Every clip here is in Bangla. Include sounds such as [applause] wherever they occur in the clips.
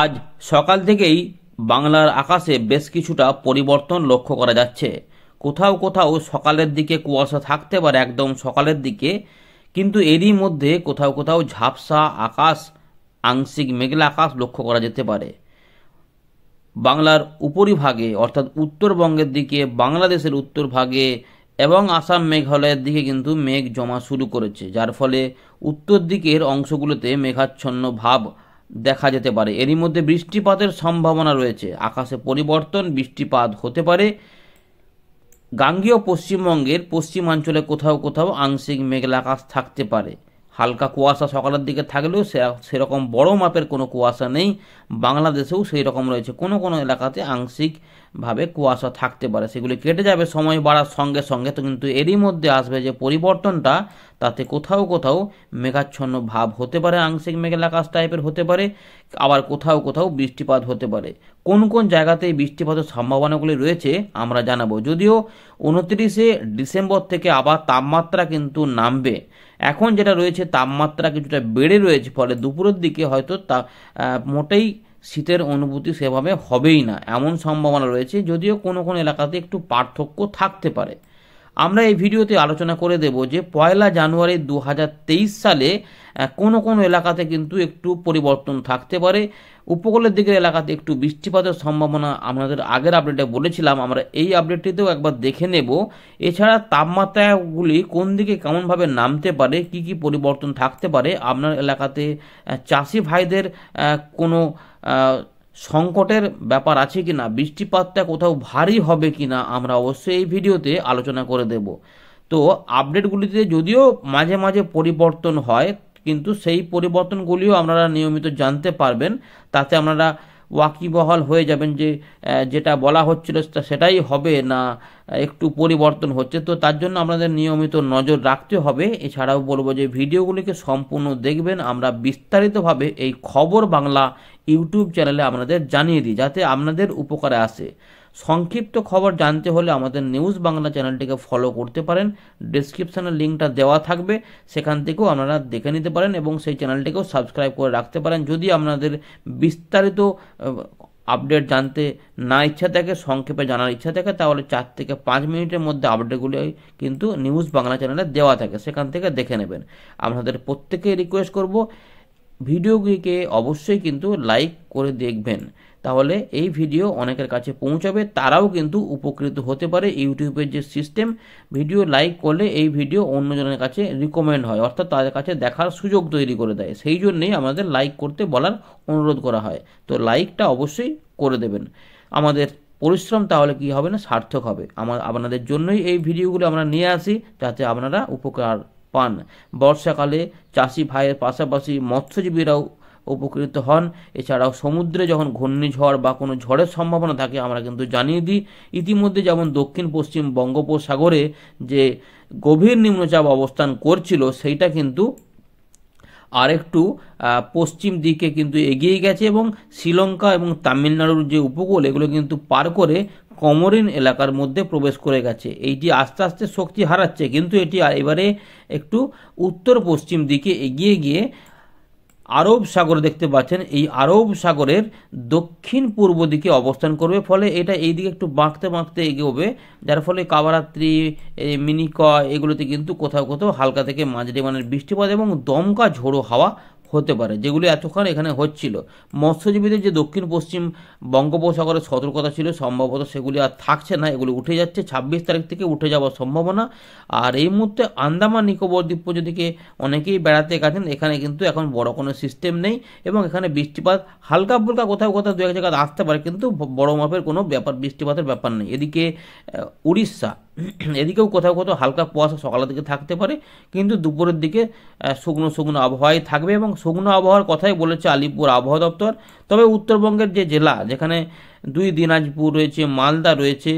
আজ সকাল থেকেই বাংলার আকাশে বেশ কিছুটা পরিবর্তন লক্ষ্য করা যাচ্ছে কোথাও কোথাও সকালের দিকে কুয়াশা থাকতে পারে একদম সকালের দিকে কিন্তু এরই মধ্যে কোথাও কোথাও ঝাপসা আকাশ আংশিক মেঘলা আকাশ লক্ষ্য করা যেতে পারে বাংলার উপরিভাগে অর্থাৎ উত্তরবঙ্গের দিকে বাংলাদেশের উত্তর ভাগে এবং আসাম মেঘালয়ের দিকে কিন্তু মেঘ জমা শুরু করেছে যার ফলে উত্তর দিকের অংশগুলোতে মেঘাচ্ছন্ন ভাব দেখা যেতে পারে এরই মধ্যে বৃষ্টিপাতের সম্ভাবনা রয়েছে আকাশে পরিবর্তন বৃষ্টিপাত হতে পারে গাঙ্গীয় পশ্চিমবঙ্গের পশ্চিমাঞ্চলে কোথাও কোথাও আংশিক মেঘলা আকাশ থাকতে পারে হালকা কুয়াশা সকালের দিকে থাকলেও সেরকম বড় মাপের কোনো কুয়াশা নেই বাংলাদেশেও সেই রকম রয়েছে কোনো কোনো এলাকাতে আংশিকভাবে কুয়াশা থাকতে পারে সেগুলি কেটে যাবে সময় বাড়ার সঙ্গে সঙ্গে তো কিন্তু এরই মধ্যে আসবে যে পরিবর্তনটা তাতে কোথাও কোথাও মেঘাচ্ছন্ন ভাব হতে পারে আংশিক মেঘলা টাইপের হতে পারে আবার কোথাও কোথাও বৃষ্টিপাত হতে পারে কোন কোন জায়গাতে বৃষ্টিপাতের সম্ভাবনাগুলি রয়েছে আমরা জানাবো যদিও উনত্রিশে ডিসেম্বর থেকে আবার তাপমাত্রা কিন্তু নামবে এখন যেটা রয়েছে তাপমাত্রা কিছুটা বেড়ে রয়েছে ফলে দুপুরের দিকে হয়তো তা মোটেই শীতের অনুভূতি সেভাবে হবেই না এমন সম্ভাবনা রয়েছে যদিও কোনো কোনো এলাকাতে একটু পার্থক্য থাকতে পারে আমরা এই ভিডিওতে আলোচনা করে দেব যে পয়লা জানুয়ারি দু সালে কোনো কোনো এলাকাতে কিন্তু একটু পরিবর্তন থাকতে পারে উপকূলের দিকের এলাকাতে একটু বৃষ্টিপাতের সম্ভাবনা আমাদের আগের আপডেটে বলেছিলাম আমরা এই আপডেটটিতেও একবার দেখে নেব এছাড়া তাপমাত্রাগুলি কোন দিকে কেমনভাবে নামতে পারে কি কি পরিবর্তন থাকতে পারে আপনার এলাকাতে চাষি ভাইদের কোনো সংকটের ব্যাপার আছে কি না বৃষ্টিপাতটা কোথাও ভারী হবে কি না আমরা অবশ্যই এই ভিডিওতে আলোচনা করে দেব তো আপডেটগুলিতে যদিও মাঝে মাঝে পরিবর্তন হয় কিন্তু সেই পরিবর্তনগুলিও আপনারা নিয়মিত জানতে পারবেন তাতে আপনারা ওয়াকিবহাল হয়ে যাবেন যে যেটা বলা হচ্ছিল সেটাই হবে না একটু পরিবর্তন হচ্ছে তো তার জন্য আপনাদের নিয়মিত নজর রাখতে হবে এছাড়াও বলবো যে ভিডিওগুলিকে সম্পূর্ণ দেখবেন আমরা বিস্তারিতভাবে এই খবর বাংলা ইউটিউব চ্যানেলে আপনাদের জানিয়ে দিই যাতে আপনাদের উপকারে আসে সংক্ষিপ্ত খবর জানতে হলে আমাদের নিউজ বাংলা চ্যানেলটিকে ফলো করতে পারেন ডিসক্রিপশানের লিঙ্কটা দেওয়া থাকবে সেখান থেকেও আপনারা দেখে নিতে পারেন এবং সেই চ্যানেলটিকেও সাবস্ক্রাইব করে রাখতে পারেন যদি আপনাদের বিস্তারিত আপডেট জানতে না ইচ্ছা থাকে সংক্ষেপে জানার ইচ্ছা থাকে তাহলে চার থেকে পাঁচ মিনিটের মধ্যে আপডেটগুলি কিন্তু নিউজ বাংলা চ্যানেলে দেওয়া থাকে সেখান থেকে দেখে নেবেন আপনাদের প্রত্যেকেই রিকোয়েস্ট করব ভিডিওগুলিকে অবশ্যই কিন্তু লাইক করে দেখবেন তাহলে এই ভিডিও অনেকের কাছে পৌঁছাবে তারাও কিন্তু উপকৃত হতে পারে ইউটিউবের যে সিস্টেম ভিডিও লাইক করলে এই ভিডিও অন্যজনের কাছে রিকমেন্ড হয় অর্থাৎ তাদের কাছে দেখার সুযোগ তৈরি করে দেয় সেই জন্যেই আমাদের লাইক করতে বলার অনুরোধ করা হয় তো লাইকটা অবশ্যই করে দেবেন আমাদের পরিশ্রম তাহলে কি হবে না সার্থক হবে আমার আপনাদের জন্যই এই ভিডিওগুলো আমরা নিয়ে আসি যাতে আপনারা উপকার পান বর্ষাকালে চাষি ভাইয়ের পাশাপাশি মৎস্যজীবীরাও উপকৃত হন এছাড়াও সমুদ্রে যখন ঘূর্ণিঝড় বা কোনো ঝড়ের সম্ভাবনা থাকে আমরা কিন্তু জানিয়ে দিই ইতিমধ্যে যেমন দক্ষিণ পশ্চিম বঙ্গোপসাগরে যে গভীর নিম্নচাপ অবস্থান করছিল সেইটা কিন্তু আরেকটু পশ্চিম দিকে কিন্তু এগিয়ে গেছে এবং শ্রীলঙ্কা এবং তামিলনাড়ুর যে উপকূল এগুলো কিন্তু পার করে কমরিন এলাকার মধ্যে প্রবেশ করে গেছে এইটি আস্তে আস্তে শক্তি হারাচ্ছে কিন্তু এটি এবারে একটু উত্তর পশ্চিম দিকে এগিয়ে গিয়ে আরব সাগর দেখতে পাচ্ছেন এই আরব সাগরের দক্ষিণ পূর্ব দিকে অবস্থান করবে ফলে এটা এই দিকে একটু বাঁকতে বাঁকতে এগোবে যার ফলে কাবারাত্রি মিনিকয় এগুলোতে কিন্তু কোথাও কোথাও হালকা থেকে মাঝারি মানের বৃষ্টিপাত এবং দমকা ঝোড়ো হাওয়া হতে পারে যেগুলি এতক্ষণ এখানে হচ্ছিল মৎস্যজীবীদের যে দক্ষিণ পশ্চিম বঙ্গোপসাগরের সতর্কতা ছিল সম্ভবত সেগুলি আর থাকছে না এগুলি উঠে যাচ্ছে ছাব্বিশ তারিখ থেকে উঠে যাওয়ার সম্ভাবনা আর এই মুহূর্তে আন্দামান নিকোবর দ্বীপ পর্যন্তকে অনেকেই বেড়াতে গেছেন এখানে কিন্তু এখন বড় কোনো সিস্টেম নেই এবং এখানে বৃষ্টিপাত হালকা ফুলকা কোথাও কোথাও দু এক জায়গায় আসতে পারে কিন্তু বড় মাপের কোনো ব্যাপার বৃষ্টিপাতের ব্যাপার নেই এদিকে উড়িষ্যা [clears throat] এদিকেও কোথাও কোথাও হালকা কুয়াশা সকালের দিকে থাকতে পারে কিন্তু দুপুরের দিকে শুকনো শুকনো আবহাওয়াই থাকবে এবং শুকনো আবহাওয়ার কথাই বলেছে আলিপুর আবহাওয়া দপ্তর তবে উত্তরবঙ্গের যে জেলা যেখানে দুই দিনাজপুর রয়েছে মালদা রয়েছে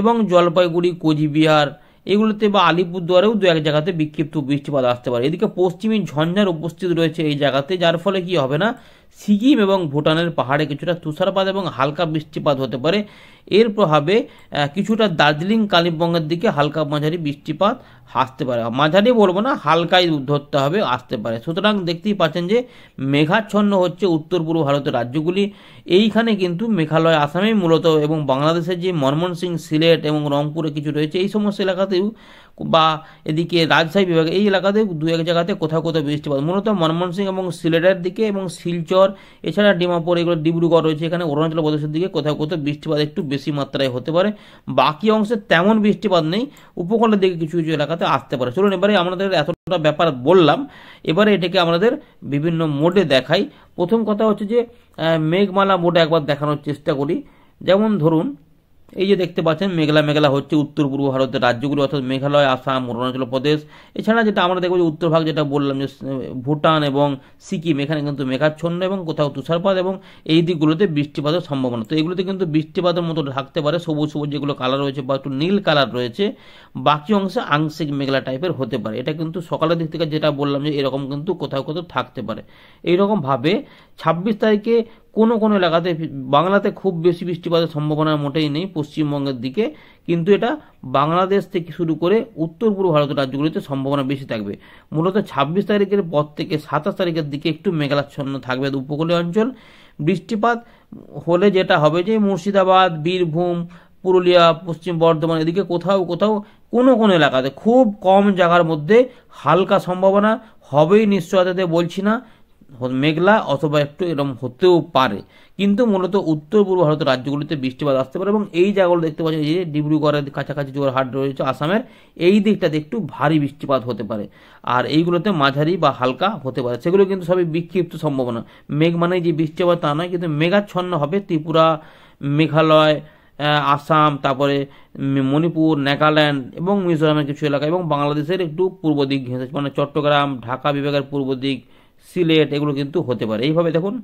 এবং জলপাইগুড়ি কোচবিহার এগুলোতে বা আলিপুরদুয়ারেও দু এক জায়গাতে বিক্ষিপ্ত বৃষ্টিপাত আসতে পারে এদিকে পশ্চিমী ঝঞ্ঝার উপস্থিত রয়েছে এই জায়গাতে যার ফলে কি হবে না সিকিম এবং ভুটানের পাহাড়ে কিছুটা তুষারপাত এবং হালকা বৃষ্টিপাত হতে পারে এর প্রভাবে কিছুটা দার্জিলিং কালিম্পংয়ের দিকে হালকা মাঝারি বৃষ্টিপাত আসতে পারে মাঝারি বলবো না হালকাই ধরতে হবে আসতে পারে সুতরাং দেখতেই পাচ্ছেন যে মেঘাচ্ছন্ন হচ্ছে উত্তর পূর্ব ভারতের রাজ্যগুলি এইখানে কিন্তু মেঘালয় আসামেই মূলত এবং বাংলাদেশের যে সিং সিলেট এবং রংপুরে কিছু রয়েছে এই সমস্ত এলাকাতেও বা এদিকে রাজশাহী বিভাগে এই এলাকাতে দু এক জায়গাতে কোথাও কোথাও বৃষ্টিপাত মূলত ময়মনসিং এবং সিলেটের দিকে এবং শিলচর এছাড়া ডিমাপুর এগুলো ডিব্রুগড় রয়েছে এখানে অরুণাচল প্রদেশের দিকে কোথাও কোথাও বৃষ্টিপাত একটু বেশি মাত্রায় হতে পারে বাকি অংশে তেমন বৃষ্টিপাত নেই উপকূলের দিকে কিছু কিছু এলাকাতে আসতে পারে চলুন এবারে আমাদের এতটা ব্যাপার বললাম এবারে এটাকে আমাদের বিভিন্ন মোডে দেখাই প্রথম কথা হচ্ছে যে মেঘমালা মোডে একবার দেখানোর চেষ্টা করি যেমন ধরুন এই যে দেখতে পাচ্ছেন মেঘলা মেঘলা হচ্ছে উত্তর পূর্ব ভারতের রাজ্যগুলি অর্থাৎ মেঘালয় আসাম অরুণাচল প্রদেশ এছাড়া যেটা আমরা দেখবো যে উত্তর ভাগ যেটা বললাম যে ভুটান এবং সিকিম এখানে কিন্তু মেঘাচ্ছন্ন এবং কোথাও তুষারপাত এবং এই দিকগুলোতে বৃষ্টিপাতের সম্ভাবনা তো এগুলোতে কিন্তু বৃষ্টিপাতের মতো থাকতে পারে সবুজ সবুজ যেগুলো কালার রয়েছে বা একটু নীল কালার রয়েছে বাকি অংশে আংশিক মেঘলা টাইপের হতে পারে এটা কিন্তু সকালের দিক থেকে যেটা বললাম যে এরকম কিন্তু কোথাও কোথাও থাকতে পারে এইরকমভাবে ছাব্বিশ তারিখে কোনো কোনো এলাকাতে বাংলাতে খুব বেশি বৃষ্টিপাতের সম্ভাবনা মোটেই নেই পশ্চিমবঙ্গের দিকে কিন্তু এটা বাংলাদেশ থেকে শুরু করে উত্তর পূর্ব ভারতের রাজ্যগুলিতে সম্ভাবনা বেশি থাকবে মূলত ছাব্বিশ তারিখের পর থেকে সাতাশ তারিখের দিকে একটু মেঘালাচ্ছন্ন থাকবে উপকূলীয় অঞ্চল বৃষ্টিপাত হলে যেটা হবে যে মুর্শিদাবাদ বীরভূম পুরুলিয়া পশ্চিম বর্ধমান এদিকে কোথাও কোথাও কোনো কোনো এলাকাতে খুব কম জায়গার মধ্যে হালকা সম্ভাবনা হবেই নিশ্চয়তাতে বলছি না মেঘলা অথবা একটু এরকম হতেও পারে কিন্তু মূলত উত্তর পূর্ব ভারতের রাজ্যগুলিতে বৃষ্টিপাত আসতে পারে এবং এই জায়গাগুলো দেখতে পাচ্ছেন যে ডিব্রুগড়ের কাছাকাছি হাট রয়েছে আসামের এই দিকটাতে একটু ভারী বৃষ্টিপাত হতে পারে আর এইগুলোতে মাঝারি বা হালকা হতে পারে সেগুলো কিন্তু সবই বিক্ষিপ্ত সম্ভাবনা মেঘ মানে যে বৃষ্টিপাত তা নয় কিন্তু মেঘাচ্ছন্ন হবে ত্রিপুরা মেঘালয় আসাম তারপরে মণিপুর নাগাল্যান্ড এবং মিজোরামের কিছু এলাকা এবং বাংলাদেশের একটু পূর্ব দিক ঘেঁষে মানে চট্টগ্রাম ঢাকা বিভাগের পূর্ব দিক সিলেট এগুলো কিন্তু হতে পারে এইভাবে দেখুন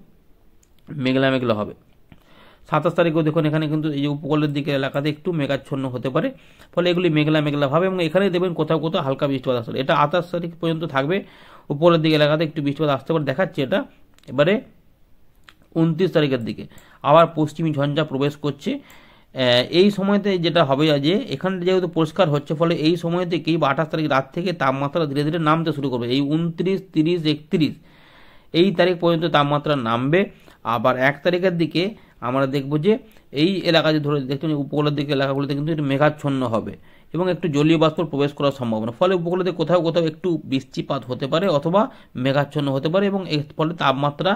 মেঘলা মেঘলা হবে সাতাশ তারিখেও দেখুন এখানে কিন্তু এই যে উপকূলের দিকে এলাকাতে একটু মেঘাচ্ছন্ন হতে পারে ফলে এগুলি মেঘলা মেঘলা ভাবে এবং এখানে দেখবেন কোথাও কোথাও হালকা বৃষ্টিপাত আসতে এটা আঠাশ তারিখ পর্যন্ত থাকবে উপরের দিকে এলাকাতে একটু বৃষ্টিপাত আসতে পারে দেখাচ্ছে এটা এবারে উনত্রিশ তারিখের দিকে আবার পশ্চিমী ঝঞ্ঝা প্রবেশ করছে এই সময়তে যেটা হবে যে এখানে যেহেতু পরিষ্কার হচ্ছে ফলে এই সময় থেকেই বা আঠাশ তারিখ রাত থেকে তাপমাত্রা ধীরে ধীরে নামতে শুরু করবে এই উনত্রিশ তিরিশ একত্রিশ এই তারিখ পর্যন্ত তাপমাত্রা নামবে আবার এক তারিখের দিকে আমরা দেখব যে এই এলাকা যে ধরে দেখছেন উপকূলের দিকে এলাকাগুলোতে কিন্তু একটু মেঘাচ্ছন্ন হবে এবং একটু জলীয় বাষ্প প্রবেশ করার সম্ভাবনা ফলে উপকূলতে কোথাও কোথাও একটু বৃষ্টিপাত হতে পারে অথবা মেঘাচ্ছন্ন হতে পারে এবং এর ফলে তাপমাত্রা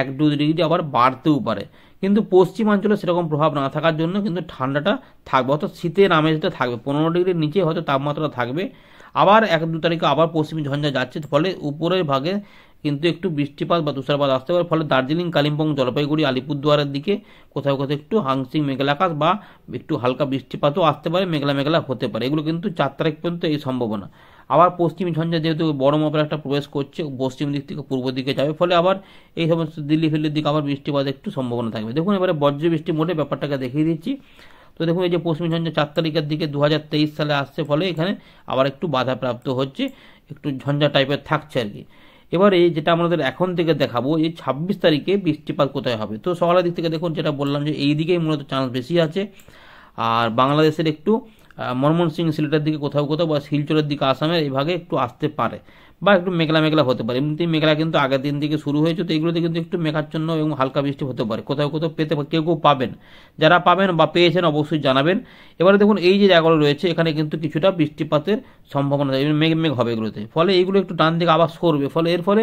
এক দু ডিগ্রি আবার বাড়তেও পারে কিন্তু পশ্চিমাঞ্চলে সেরকম প্রভাব না থাকার জন্য কিন্তু ঠান্ডাটা থাকবে অর্থাৎ শীতের আমেজটা থাকবে পনেরো ডিগ্রির নিচে হয়তো তাপমাত্রা থাকবে আবার এক দু তারিখে আবার পশ্চিম ঝঞ্ঝা যাচ্ছে ফলে উপরের ভাগে কিন্তু একটু বৃষ্টিপাত বা তুষারপাত আসতে পারে ফলে দার্জিলিং কালিম্পং জলপাইগুড়ি আলিপুরদুয়ারের দিকে কোথাও কোথাও একটু হাংসিং মেঘলা আকাশ বা একটু হালকা বৃষ্টিপাতও আসতে পারে মেঘলা মেঘলা হতে পারে এগুলো কিন্তু চার তারিখ পর্যন্ত এই সম্ভাবনা আবার পশ্চিম ঝঞ্ঝা যেহেতু বড় মাপের একটা প্রবেশ করছে পশ্চিম দিক থেকে পূর্ব দিকে যাবে ফলে আবার এই সমস্ত দিল্লি ফিল্লির দিকে আবার বৃষ্টিপাত একটু সম্ভাবনা থাকবে দেখুন এবারে বজ্র বৃষ্টি মোটে ব্যাপারটাকে দেখিয়ে দিচ্ছি তো দেখুন এই যে পশ্চিম ঝঞ্ঝা চার তারিখের দিকে দু সালে আসছে ফলে এখানে আবার একটু বাধাপ্রাপ্ত হচ্ছে একটু ঝঞ্ঝা টাইপের থাকছে আর কি এবারে যেটা আমাদের এখন থেকে দেখাবো এই ছাব্বিশ তারিখে বৃষ্টিপাত কোথায় হবে তো সকালের দিক থেকে দেখুন যেটা বললাম যে এই দিকেই মূলত চান্স বেশি আছে আর বাংলাদেশের একটু সিং সিলেটের দিকে কোথাও কোথাও বা শিলচরের দিকে আসামের এই ভাগে একটু আসতে পারে বা একটু মেঘলা মেঘলা হতে পারে এমনিতেই মেঘলা কিন্তু আগের দিন থেকে শুরু হয়েছে তো এগুলোতে কিন্তু একটু মেঘাচ্ছন্ন এবং হালকা বৃষ্টি হতে পারে কোথাও কোথাও পেতে কেউ কেউ পাবেন যারা পাবেন বা পেয়েছেন অবশ্যই জানাবেন এবারে দেখুন এই যে জায়গাগুলো রয়েছে এখানে কিন্তু কিছুটা বৃষ্টিপাতের সম্ভাবনা থাকে মেঘ মেঘ হবে এগুলোতে ফলে এইগুলো একটু ডান দিকে আবার সরবে ফলে এর ফলে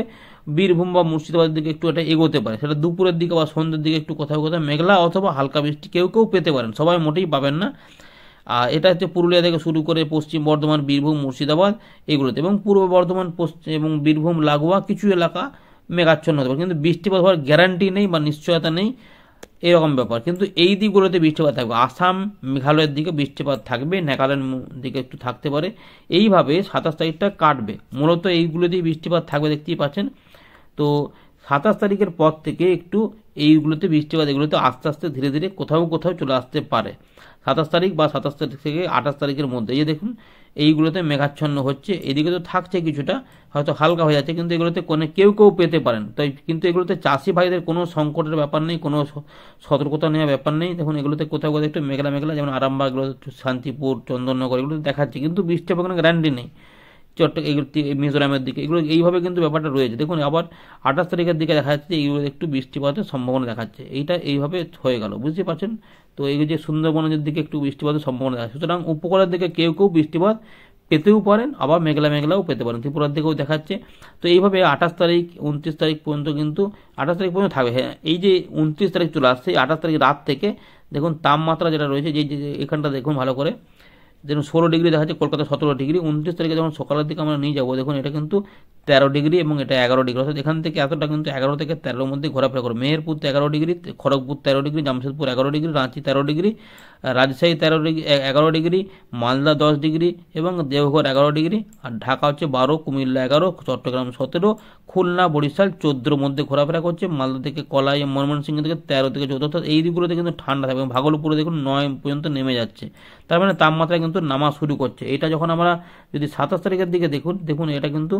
বীরভূম বা মুর্শিদাবাদের দিকে একটু এটা এগোতে পারে সেটা দুপুরের দিকে বা সন্ধ্যের দিকে একটু কোথাও কোথাও মেঘলা অথবা হালকা বৃষ্টি কেউ কেউ পেতে পারেন সবাই মোটেই পাবেন না আর এটা হচ্ছে পুরুলিয়া থেকে শুরু করে পশ্চিম বর্ধমান বীরভূম মুর্শিদাবাদ এগুলোতে এবং পূর্ব বর্ধমান পশ্চিম এবং বীরভূম লাগোয়া কিছু এলাকা মেঘাচ্ছন্ন হতে পারে কিন্তু বৃষ্টিপাত হওয়ার গ্যারান্টি নেই বা নিশ্চয়তা নেই এরকম ব্যাপার কিন্তু এই দিকগুলোতে বৃষ্টিপাত থাকবে আসাম মেঘালয়ের দিকে বৃষ্টিপাত থাকবে নেগাল্যান্ড দিকে একটু থাকতে পারে এইভাবে সাতাশ তারিখটা কাটবে মূলত এইগুলো দিয়ে বৃষ্টিপাত থাকবে দেখতেই পাচ্ছেন তো সাতাশ তারিখের পর থেকে একটু এইগুলোতে বৃষ্টিপাত এগুলোতে আস্তে আস্তে ধীরে ধীরে কোথাও কোথাও চলে আসতে পারে সাতাশ তারিখ বা সাতাশ তারিখ থেকে আঠাশ তারিখের মধ্যে যে দেখুন এইগুলোতে মেঘাচ্ছন্ন হচ্ছে এদিকে তো থাকছে কিছুটা হয়তো হালকা হয়ে যাচ্ছে কিন্তু এগুলোতে কোনো কেউ কেউ পেতে পারেন তাই কিন্তু এগুলোতে চাষি ভাইদের কোনো সংকটের ব্যাপার নেই কোনো সতর্কতা নেওয়ার ব্যাপার নেই দেখুন এগুলোতে কোথাও কোথাও একটু মেঘলা মেঘলা যেমন আরামবাগ শান্তিপুর চন্দননগর এগুলো দেখাচ্ছে কিন্তু বৃষ্টি কোনো গ্যারান্টি নেই চট্ট মিজোরামের দিকে এগুলো এইভাবে কিন্তু ব্যাপারটা রয়েছে দেখুন আবার আঠাশ তারিখের দিকে দেখা যাচ্ছে এইগুলো একটু বৃষ্টিপাতের সম্ভাবনা দেখাচ্ছে এইটা এইভাবে হয়ে গেল বুঝতে পারছেন তো এই যে সুন্দরবনের দিকে একটু বৃষ্টিপাতের সম্ভাবনা দেখা সুতরাং উপকূলের দিকে কেউ কেউ বৃষ্টিপাত পেতেও পারেন আবার মেঘলা মেঘলাও পেতে পারেন ত্রিপুরার দিকেও দেখাচ্ছে তো এইভাবে আঠাশ তারিখ উনত্রিশ তারিখ পর্যন্ত কিন্তু আঠাশ তারিখ পর্যন্ত থাকবে হ্যাঁ এই যে উনত্রিশ তারিখ চলে আসছে আঠাশ তারিখ রাত থেকে দেখুন তাপমাত্রা যেটা রয়েছে যে এখানটা দেখুন ভালো করে যেমন ষোলো ডিগ্রি দেখা যাচ্ছে কলকাতা সতেরো ডিগ্রি উনত্রিশ তারিখে যখন সকালের দিকে আমরা নিয়ে যাবো দেখুন এটা কিন্তু তেরো ডিগ্রি এবং এটা এগারো ডিগ্রি অর্থাৎ এখান থেকে এতটা কিন্তু এগারো থেকে তেরোর মধ্যে ঘোরাফেরা করবে মেহেরপুর এগারো ডিগ্রি খড়গপুর তেরো ডিগ্রি জামশেদপুর এগারো ডিগ্রি রাঁচি তেরো ডিগ্রি রাজশাহী তেরো ডিগ্রি এগারো ডিগ্রি মালদা দশ ডিগ্রি এবং দেওঘর এগারো ডিগ্রি আর ঢাকা হচ্ছে বারো কুমিল্লা এগারো চট্টগ্রাম সতেরো খুলনা বরিশাল চোদ্দোর মধ্যে ঘোরাফেরা করছে মালদা থেকে কলাই ময়মনসিংহ থেকে তেরো থেকে চোদ্দো অর্থাৎ এই দিকগুলোতে কিন্তু ঠান্ডা থাকবে ভাগলপুরে দেখুন নয় পর্যন্ত নেমে যাচ্ছে তার মানে তাপমাত্রা কিন্তু নামা শুরু করছে এটা যখন আমরা যদি সাতাশ তারিখের দিকে দেখুন দেখুন এটা কিন্তু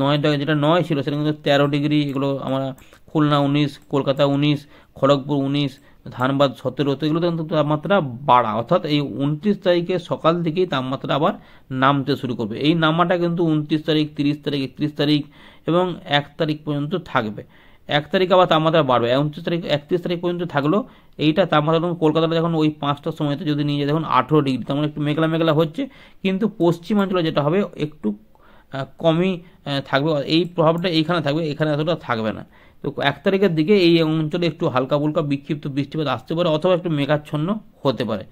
নয় যেটা নয় ছিল সেটা কিন্তু তেরো ডিগ্রি এগুলো আমরা খুলনা উনিশ কলকাতা উনিশ খড়গপুর উনিশ ধানবাদ সতেরো তো এগুলোতে কিন্তু তাপমাত্রা বাড়া অর্থাৎ এই উনত্রিশ তারিখে সকাল থেকেই তাপমাত্রা আবার নামতে শুরু করবে এই নামাটা কিন্তু উনত্রিশ তারিখ তিরিশ তারিখ একত্রিশ তারিখ এবং এক তারিখ পর্যন্ত থাকবে এক তারিখ আবার তাপমাত্রা বাড়বে উনত্রিশ তারিখ একত্রিশ তারিখ পর্যন্ত থাকলো এইটা তাপমাত্রা ধরুন কলকাতাটা যখন ওই পাঁচটার সময়তে যদি নিয়ে যায় দেখুন আঠেরো ডিগ্রি তেমন একটু মেঘলা মেঘলা হচ্ছে কিন্তু পশ্চিমাঞ্চলে যেটা হবে একটু কমই থাকবে এই প্রভাবটা এইখানে থাকবে এখানে এতটা থাকবে না তো এক তারিখের দিকে এই অঞ্চলে একটু হালকা ফুলকা বিক্ষিপ্ত বৃষ্টিপাত আসতে পারে অথবা একটু মেঘাচ্ছন্ন হতে পারে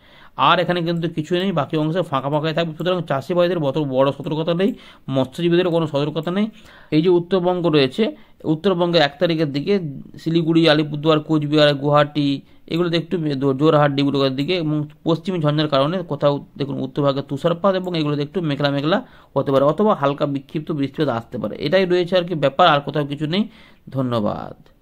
আর এখানে কিন্তু কিছুই নেই বাকি অংশে ফাঁকা ফাঁকাই থাকবে সুতরাং চাষি ভাইদের বত বড় সতর্কতা নেই মৎস্যজীবীদেরও কোনো সতর্কতা নেই এই যে উত্তরবঙ্গ রয়েছে উত্তরবঙ্গে এক তারিখের দিকে শিলিগুড়ি আলিপুরদুয়ার কোচবিহার গুয়াহাটি এগুলোতে একটু জোরহাট ডিব্রুগড়ের দিকে এবং পশ্চিমী ঝঞ্ঝার কারণে কোথাও দেখুন উত্তরভাগে তুষারপাত এবং এগুলোতে একটু মেঘলা মেঘলা হতে পারে অথবা হালকা বিক্ষিপ্ত বৃষ্টিপাত আসতে পারে এটাই রয়েছে আর কি ব্যাপার আর কোথাও কিছু নেই ধন্যবাদ